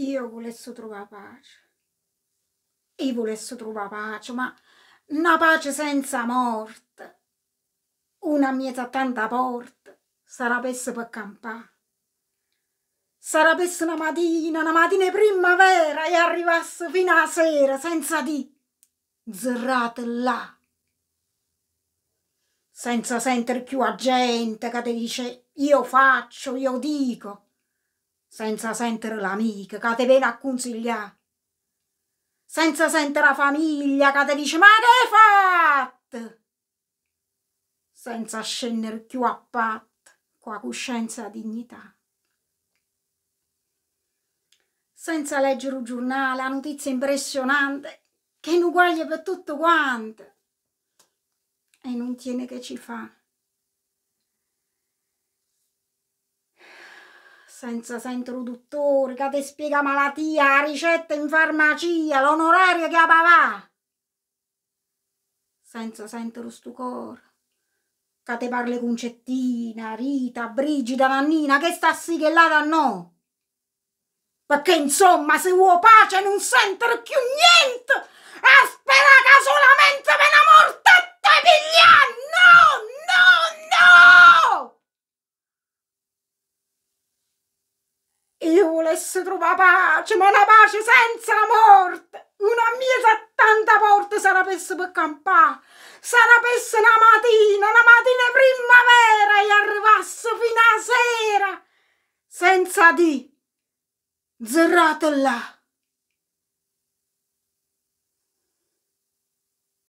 Io volessi trovare pace. Io volessi trovare pace, ma una pace senza morte. Una mieta a tanta porta. Sarà pessa per campare. Sarà pessa una mattina, una mattina di primavera e arrivasse fino a sera senza di zerrate là senza sentire più a gente che ti dice io faccio, io dico senza sentire l'amica che ti viene a consigliare, senza sentire la famiglia che ti dice ma che hai fatto, senza scendere più a patto con la coscienza e la dignità. Senza leggere un giornale, la notizia impressionante che non guaglia per tutto quanto e non tiene che ci fa. senza sa introduttore che ti spiega malattia, la ricetta in farmacia, l'onorario che apavà. Senza sentire stu cor, che te parli concettina, Rita, Brigida, Nannina, che sta sì che là da no. Perché insomma se vuoi pace non sentire più niente Io volesse trovare pace, ma una pace senza la morte. Una mia settanta porte sarà pesse per campare. Sarà la pesse una mattina, una mattina primavera e arrivasse fino a sera. Senza di zerrate là.